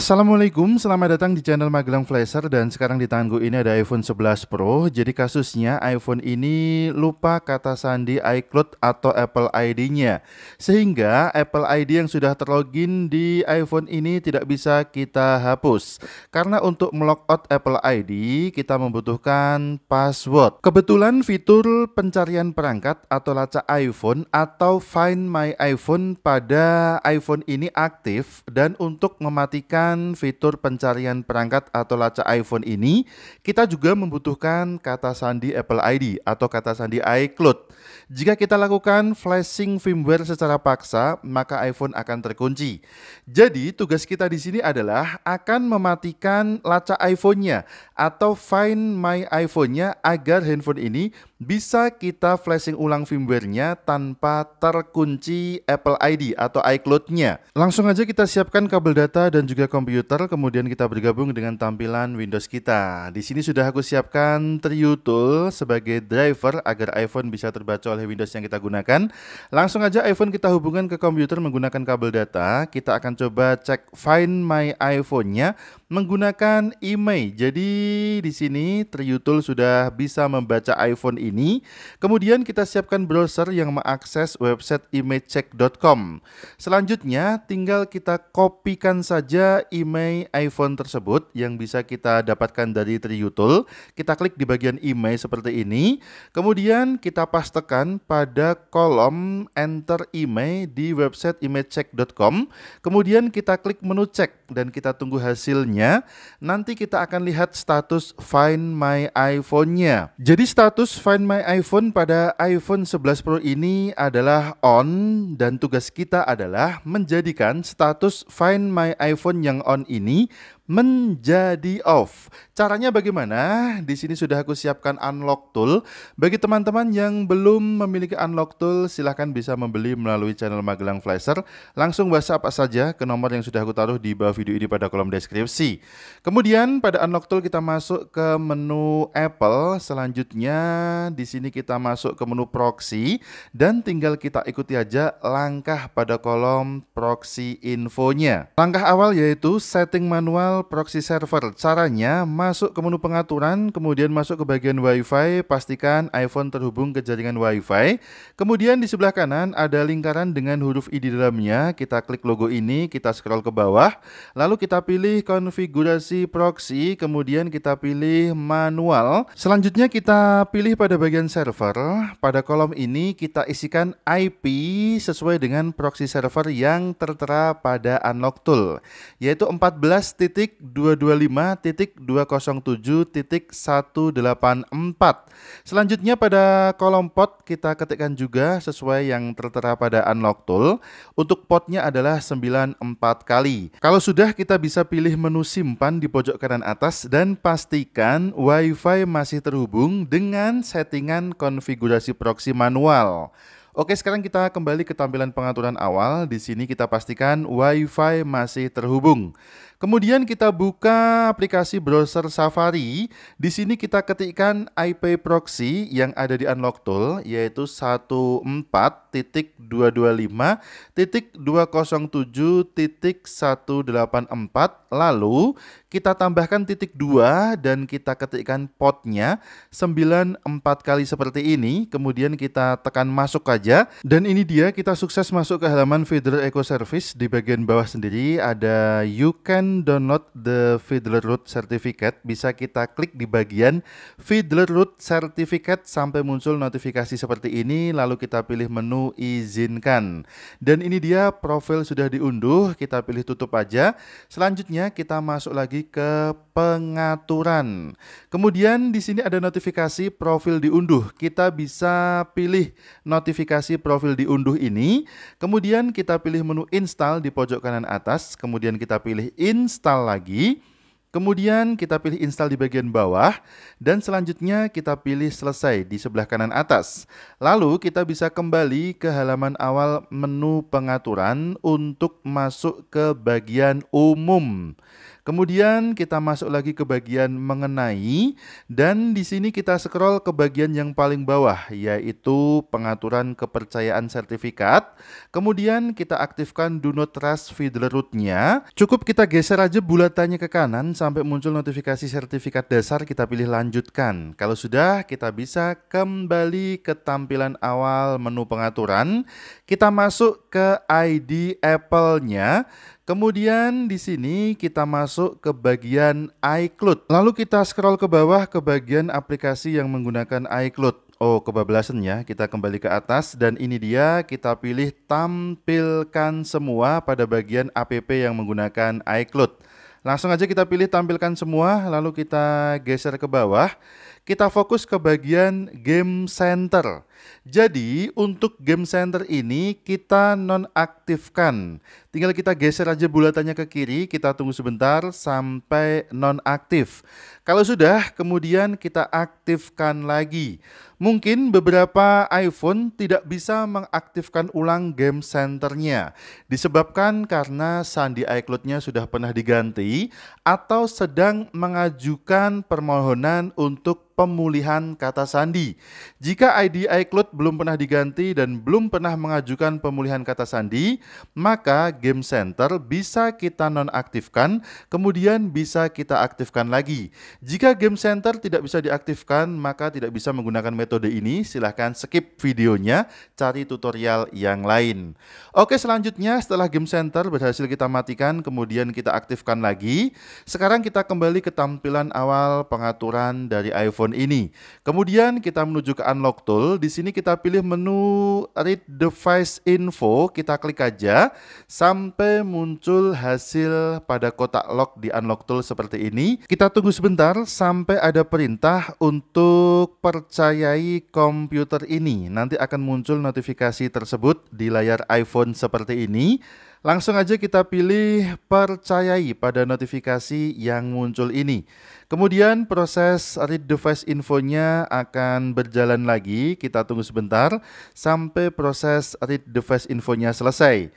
Assalamualaikum, selamat datang di channel Magelang Flasher dan sekarang di tangan gue ini ada iPhone 11 Pro. Jadi kasusnya iPhone ini lupa kata sandi iCloud atau Apple ID-nya. Sehingga Apple ID yang sudah terlogin di iPhone ini tidak bisa kita hapus. Karena untuk melogout Apple ID kita membutuhkan password. Kebetulan fitur pencarian perangkat atau lacak iPhone atau Find My iPhone pada iPhone ini aktif dan untuk mematikan menggunakan fitur pencarian perangkat atau laca iPhone ini, kita juga membutuhkan kata sandi Apple ID atau kata sandi iCloud. Jika kita lakukan flashing firmware secara paksa, maka iPhone akan terkunci. Jadi, tugas kita di sini adalah akan mematikan laca iPhone-nya atau Find My iPhone-nya agar handphone ini bisa kita flashing ulang firmware-nya tanpa terkunci Apple ID atau iCloud-nya. Langsung aja kita siapkan kabel data dan juga komputer, kemudian kita bergabung dengan tampilan Windows kita. Di sini sudah aku siapkan Trio Tool sebagai driver agar iPhone bisa terbaca oleh Windows yang kita gunakan. Langsung aja iPhone kita hubungkan ke komputer menggunakan kabel data. Kita akan coba cek Find My iPhone-nya menggunakan IMEI. Jadi di sini triutul sudah bisa membaca iPhone ini. Kemudian kita siapkan browser yang mengakses website imecheck.com. Selanjutnya tinggal kita kopikan saja IMEI iPhone tersebut yang bisa kita dapatkan dari triutul Kita klik di bagian IMEI seperti ini. Kemudian kita pastekan pada kolom enter IMEI di website imecheck.com. Kemudian kita klik menu cek dan kita tunggu hasilnya iPhone-nya, nanti kita akan lihat status Find My iPhone-nya. Jadi status Find My iPhone pada iPhone 11 Pro ini adalah on dan tugas kita adalah menjadikan status Find My iPhone yang on ini menjadi off. Caranya bagaimana? Di sini sudah aku siapkan unlock tool. Bagi teman-teman yang belum memiliki unlock tool, silahkan bisa membeli melalui channel Magelang Flasher. Langsung WhatsApp saja ke nomor yang sudah aku taruh di bawah video ini pada kolom deskripsi. Kemudian pada unlock tool kita masuk ke menu Apple. Selanjutnya di sini kita masuk ke menu proxy dan tinggal kita ikuti aja langkah pada kolom proxy infonya. Langkah awal yaitu setting manual install proxy server. Caranya masuk ke menu pengaturan, kemudian masuk ke bagian WiFi, pastikan iPhone terhubung ke jaringan WiFi. Kemudian di sebelah kanan ada lingkaran dengan huruf i di dalamnya. Kita klik logo ini, kita scroll ke bawah, lalu kita pilih konfigurasi proxy, kemudian kita pilih manual. Selanjutnya kita pilih pada bagian server. Pada kolom ini kita isikan IP sesuai dengan proxy server yang tertera pada unlock tool, yaitu 225.207.184. Selanjutnya pada kolom pot kita ketikkan juga sesuai yang tertera pada unlock tool. Untuk potnya adalah 94 kali. Kalau sudah kita bisa pilih menu simpan di pojok kanan atas dan pastikan WiFi masih terhubung dengan settingan konfigurasi proxy manual. Oke, sekarang kita kembali ke tampilan pengaturan awal. Di sini kita pastikan WiFi masih terhubung. Kemudian kita buka aplikasi browser Safari. Di sini kita ketikkan IP proxy yang ada di unlock tool yaitu 14.225.207.184 lalu kita tambahkan titik 2 dan kita ketikkan potnya 94 kali seperti ini kemudian kita tekan masuk aja dan ini dia kita sukses masuk ke halaman Federal eco service di bagian bawah sendiri ada you can download the Fiddler Root Certificate, bisa kita klik di bagian Fiddler Root Certificate sampai muncul notifikasi seperti ini, lalu kita pilih menu izinkan. Dan ini dia profil sudah diunduh, kita pilih tutup aja. Selanjutnya kita masuk lagi ke pengaturan. Kemudian di sini ada notifikasi profil diunduh. Kita bisa pilih notifikasi profil diunduh ini. Kemudian kita pilih menu install di pojok kanan atas. Kemudian kita pilih install lagi. Kemudian kita pilih install di bagian bawah dan selanjutnya kita pilih selesai di sebelah kanan atas. Lalu kita bisa kembali ke halaman awal menu pengaturan untuk masuk ke bagian umum. Kemudian kita masuk lagi ke bagian mengenai dan di sini kita scroll ke bagian yang paling bawah yaitu pengaturan kepercayaan sertifikat. Kemudian kita aktifkan do not trust feeder root-nya. Cukup kita geser aja bulatannya ke kanan sampai muncul notifikasi sertifikat dasar kita pilih lanjutkan. Kalau sudah kita bisa kembali ke tampilan awal menu pengaturan. Kita masuk ke ID Apple-nya. Kemudian di sini kita masuk ke bagian iCloud. Lalu kita scroll ke bawah ke bagian aplikasi yang menggunakan iCloud. Oh, kebablasan ya. Kita kembali ke atas dan ini dia kita pilih tampilkan semua pada bagian app yang menggunakan iCloud. Langsung aja kita pilih tampilkan semua, lalu kita geser ke bawah. Kita fokus ke bagian game center. Jadi untuk game center ini kita nonaktifkan. Tinggal kita geser aja bulatannya ke kiri, kita tunggu sebentar sampai nonaktif. Kalau sudah, kemudian kita aktifkan lagi. Mungkin beberapa iPhone tidak bisa mengaktifkan ulang game centernya. Disebabkan karena sandi iCloud-nya sudah pernah diganti atau sedang mengajukan permohonan untuk pemulihan kata sandi. Jika ID iCloud Lut belum pernah diganti dan belum pernah mengajukan pemulihan kata sandi, maka Game Center bisa kita nonaktifkan, kemudian bisa kita aktifkan lagi. Jika Game Center tidak bisa diaktifkan, maka tidak bisa menggunakan metode ini. Silahkan skip videonya, cari tutorial yang lain. Oke, selanjutnya setelah Game Center berhasil kita matikan, kemudian kita aktifkan lagi. Sekarang kita kembali ke tampilan awal pengaturan dari iPhone ini. Kemudian kita menuju ke Unlock Tool. Di sini sini kita pilih menu read device info, kita klik aja sampai muncul hasil pada kotak lock di unlock tool seperti ini. Kita tunggu sebentar sampai ada perintah untuk percayai komputer ini. Nanti akan muncul notifikasi tersebut di layar iPhone seperti ini. Langsung aja kita pilih percayai pada notifikasi yang muncul ini. Kemudian proses read device infonya akan berjalan lagi. Kita tunggu sebentar sampai proses read device infonya selesai.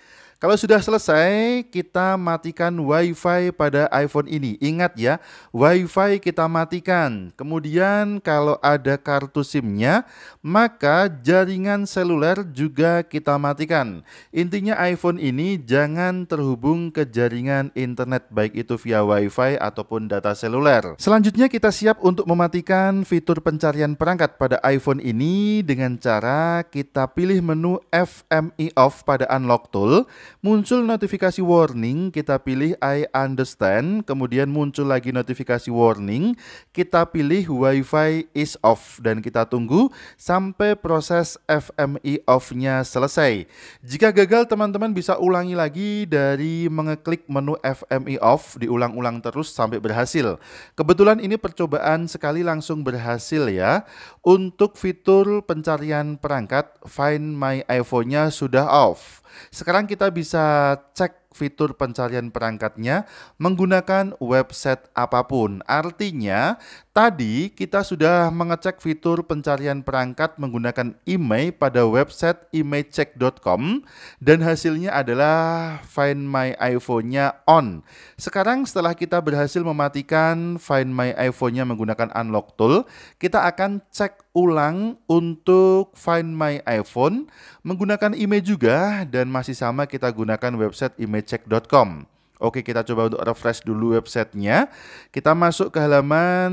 Kalau sudah selesai, kita matikan WiFi pada iPhone ini. Ingat ya, WiFi kita matikan. Kemudian kalau ada kartu SIM-nya, maka jaringan seluler juga kita matikan. Intinya iPhone ini jangan terhubung ke jaringan internet baik itu via WiFi ataupun data seluler. Selanjutnya kita siap untuk mematikan fitur pencarian perangkat pada iPhone ini dengan cara kita pilih menu FMI off pada unlock tool muncul notifikasi warning, kita pilih I understand, kemudian muncul lagi notifikasi warning, kita pilih Wi-Fi is off dan kita tunggu sampai proses FMI off-nya selesai. Jika gagal teman-teman bisa ulangi lagi dari mengeklik menu FMI off diulang-ulang terus sampai berhasil. Kebetulan ini percobaan sekali langsung berhasil ya. Untuk fitur pencarian perangkat, Find My iPhone-nya sudah off. Sekarang kita bisa bisa cek fitur pencarian perangkatnya menggunakan website apapun. Artinya, tadi kita sudah mengecek fitur pencarian perangkat menggunakan email pada website imagecheck.com dan hasilnya adalah Find My iPhone-nya on. Sekarang setelah kita berhasil mematikan Find My iPhone-nya menggunakan unlock tool, kita akan cek ulang untuk Find My iPhone menggunakan email juga dan masih sama kita gunakan website imagecheck.com. Oke, kita coba untuk refresh dulu websitenya. Kita masuk ke halaman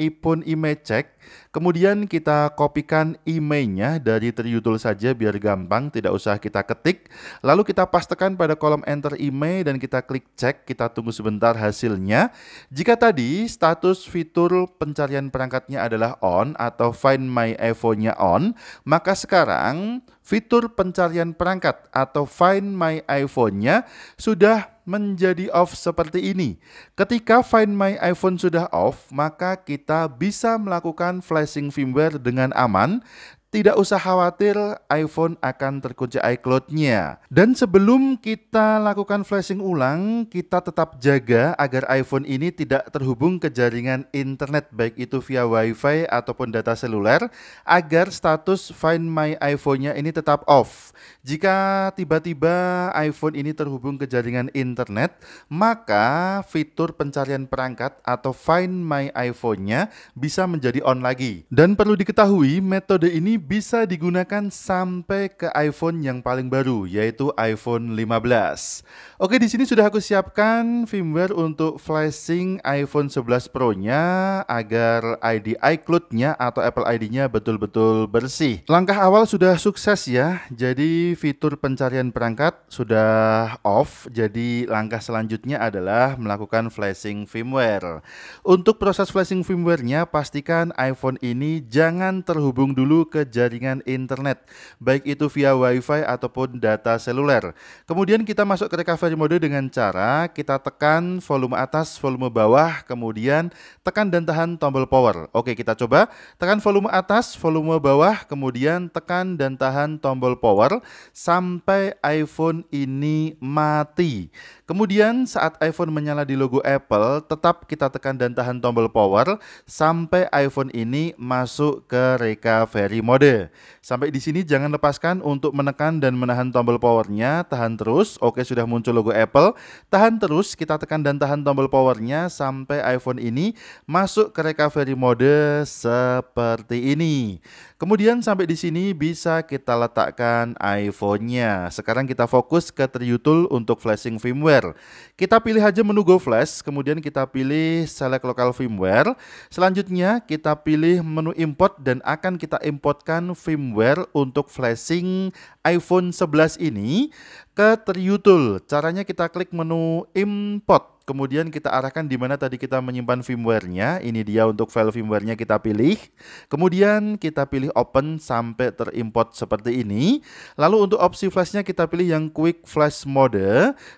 iPhone image check. Kemudian kita kopikan emailnya dari Triutul saja biar gampang, tidak usah kita ketik. Lalu kita pastekan pada kolom enter email dan kita klik cek, kita tunggu sebentar hasilnya. Jika tadi status fitur pencarian perangkatnya adalah on atau find my iPhone-nya on, maka sekarang Fitur pencarian perangkat atau Find My iPhone-nya sudah menjadi off seperti ini. Ketika Find My iPhone sudah off, maka kita bisa melakukan flashing firmware dengan aman tidak usah khawatir iPhone akan terkunci iCloud-nya. Dan sebelum kita lakukan flashing ulang, kita tetap jaga agar iPhone ini tidak terhubung ke jaringan internet baik itu via Wi-Fi ataupun data seluler agar status Find My iPhone-nya ini tetap off. Jika tiba-tiba iPhone ini terhubung ke jaringan internet, maka fitur pencarian perangkat atau Find My iPhone-nya bisa menjadi on lagi. Dan perlu diketahui metode ini bisa digunakan sampai ke iPhone yang paling baru, yaitu iPhone 15. Oke, di sini sudah aku siapkan firmware untuk flashing iPhone 11 Pro-nya agar ID iCloud-nya atau Apple ID-nya betul-betul bersih. Langkah awal sudah sukses ya, jadi fitur pencarian perangkat sudah off, jadi langkah selanjutnya adalah melakukan flashing firmware. Untuk proses flashing firmware-nya, pastikan iPhone ini jangan terhubung dulu ke jaringan internet, baik itu via WiFi ataupun data seluler. Kemudian kita masuk ke recovery mode dengan cara kita tekan volume atas, volume bawah, kemudian tekan dan tahan tombol power. Oke, kita coba. Tekan volume atas, volume bawah, kemudian tekan dan tahan tombol power sampai iPhone ini mati. Kemudian saat iPhone menyala di logo Apple, tetap kita tekan dan tahan tombol power sampai iPhone ini masuk ke recovery mode mode. Sampai di sini jangan lepaskan untuk menekan dan menahan tombol powernya, tahan terus, oke sudah muncul logo Apple, tahan terus, kita tekan dan tahan tombol powernya sampai iPhone ini masuk ke recovery mode seperti ini. Kemudian sampai di sini bisa kita letakkan iPhone-nya. Sekarang kita fokus ke Triutul untuk flashing firmware. Kita pilih aja menu Go Flash, kemudian kita pilih select local firmware. Selanjutnya kita pilih menu import dan akan kita importkan firmware untuk flashing iPhone 11 ini ke Triutul. Caranya kita klik menu import. Kemudian kita arahkan di mana tadi kita menyimpan firmware-nya. Ini dia untuk file firmware-nya kita pilih. Kemudian kita pilih open sampai terimport seperti ini. Lalu untuk opsi flash-nya kita pilih yang quick flash mode.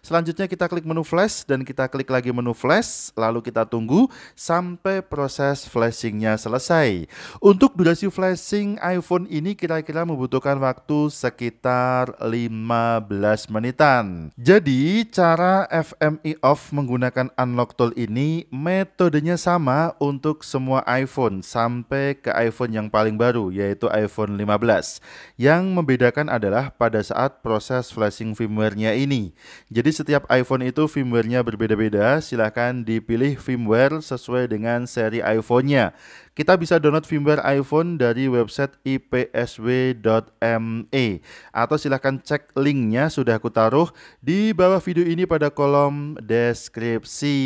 Selanjutnya kita klik menu flash dan kita klik lagi menu flash. Lalu kita tunggu sampai proses flashing-nya selesai. Untuk durasi flashing iPhone ini kira-kira membutuhkan waktu sekitar 15 menitan. Jadi cara FMI off menggunakan menggunakan unlock tool ini metodenya sama untuk semua iPhone sampai ke iPhone yang paling baru yaitu iPhone 15. Yang membedakan adalah pada saat proses flashing firmware-nya ini. Jadi setiap iPhone itu firmware-nya berbeda-beda, silahkan dipilih firmware sesuai dengan seri iPhone-nya. Kita bisa download firmware iPhone dari website ipsw.me atau silahkan cek linknya sudah aku taruh di bawah video ini pada kolom deskripsi.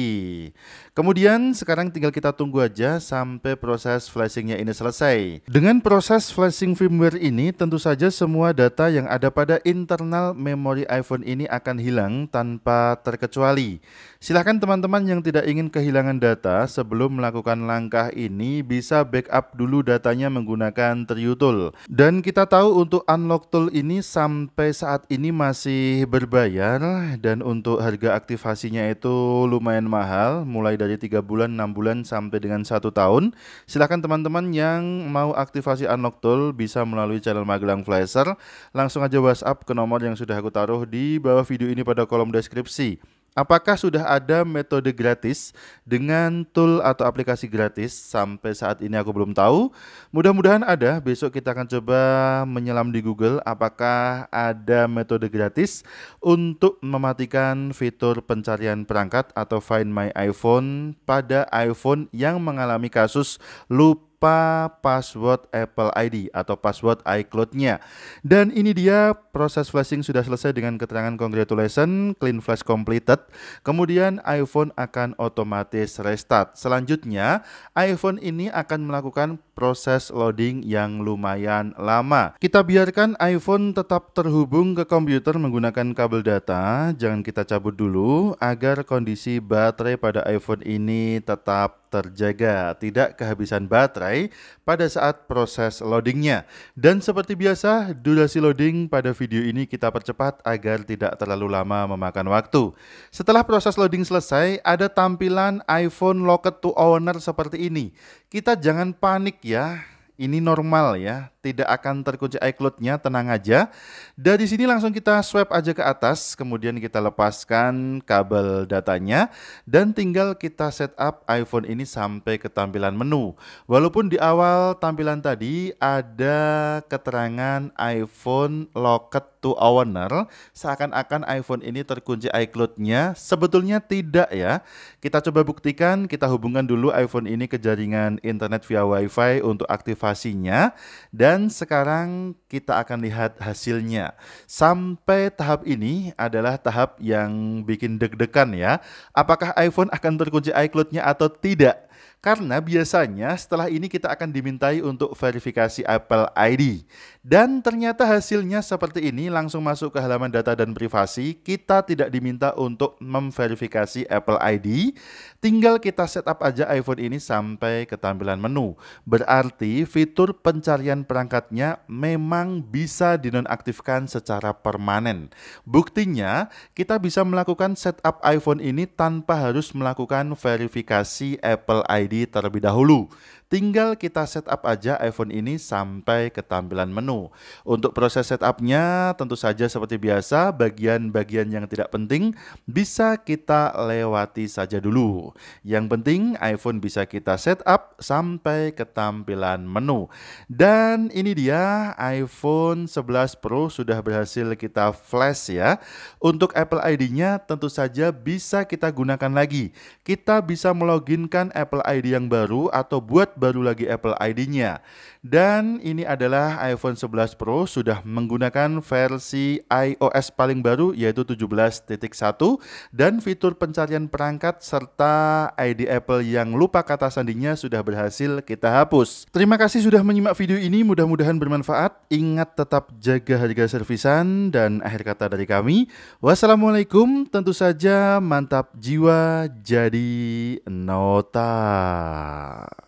Kemudian sekarang tinggal kita tunggu aja sampai proses flashingnya ini selesai. Dengan proses flashing firmware ini tentu saja semua data yang ada pada internal memori iPhone ini akan hilang tanpa terkecuali. Silahkan teman-teman yang tidak ingin kehilangan data sebelum melakukan langkah ini bisa backup dulu datanya menggunakan Triutul. Dan kita tahu untuk unlock tool ini sampai saat ini masih berbayar dan untuk harga aktivasinya itu lumayan mahal mulai dari 3 bulan, 6 bulan sampai dengan 1 tahun. Silahkan teman-teman yang mau aktivasi unlock tool bisa melalui channel Magelang Flasher langsung aja WhatsApp ke nomor yang sudah aku taruh di bawah video ini pada kolom deskripsi. Apakah sudah ada metode gratis dengan tool atau aplikasi gratis? Sampai saat ini aku belum tahu. Mudah-mudahan ada. Besok kita akan coba menyelam di Google apakah ada metode gratis untuk mematikan fitur pencarian perangkat atau Find My iPhone pada iPhone yang mengalami kasus loop berupa password Apple ID atau password iCloud-nya. Dan ini dia proses flashing sudah selesai dengan keterangan congratulation, clean flash completed. Kemudian iPhone akan otomatis restart. Selanjutnya, iPhone ini akan melakukan proses loading yang lumayan lama. Kita biarkan iPhone tetap terhubung ke komputer menggunakan kabel data. Jangan kita cabut dulu agar kondisi baterai pada iPhone ini tetap terjaga, tidak kehabisan baterai pada saat proses loadingnya. Dan seperti biasa, durasi loading pada video ini kita percepat agar tidak terlalu lama memakan waktu. Setelah proses loading selesai, ada tampilan iPhone Locket to Owner seperti ini. Kita jangan panik ya, ini normal ya, tidak akan terkunci iCloud-nya, tenang aja. Dari sini langsung kita swipe aja ke atas, kemudian kita lepaskan kabel datanya, dan tinggal kita setup iPhone ini sampai ke tampilan menu. Walaupun di awal tampilan tadi ada keterangan iPhone locked to owner, seakan-akan iPhone ini terkunci iCloud-nya, sebetulnya tidak ya. Kita coba buktikan, kita hubungkan dulu iPhone ini ke jaringan internet via WiFi untuk aktivasinya, dan dan sekarang kita akan lihat hasilnya. Sampai tahap ini adalah tahap yang bikin deg-degan ya. Apakah iPhone akan terkunci iCloud-nya atau tidak? Karena biasanya setelah ini kita akan dimintai untuk verifikasi Apple ID. Dan ternyata hasilnya seperti ini langsung masuk ke halaman data dan privasi. Kita tidak diminta untuk memverifikasi Apple ID. Tinggal kita setup aja iPhone ini sampai ke tampilan menu. Berarti fitur pencarian perangkat perangkatnya memang bisa dinonaktifkan secara permanen. Buktinya, kita bisa melakukan setup iPhone ini tanpa harus melakukan verifikasi Apple ID terlebih dahulu. Tinggal kita setup aja iPhone ini sampai ke tampilan menu. Untuk proses setupnya tentu saja seperti biasa bagian-bagian yang tidak penting bisa kita lewati saja dulu. Yang penting iPhone bisa kita setup sampai ke tampilan menu. Dan ini dia iPhone 11 Pro sudah berhasil kita flash ya. Untuk Apple ID-nya tentu saja bisa kita gunakan lagi. Kita bisa meloginkan Apple ID yang baru atau buat baru lagi Apple ID-nya. Dan ini adalah iPhone 11 Pro sudah menggunakan versi iOS paling baru yaitu 17.1 dan fitur pencarian perangkat serta ID Apple yang lupa kata sandinya sudah berhasil kita hapus. Terima kasih sudah menyimak video ini, mudah-mudahan bermanfaat. Ingat tetap jaga harga servisan dan akhir kata dari kami. Wassalamualaikum, tentu saja mantap jiwa jadi nota.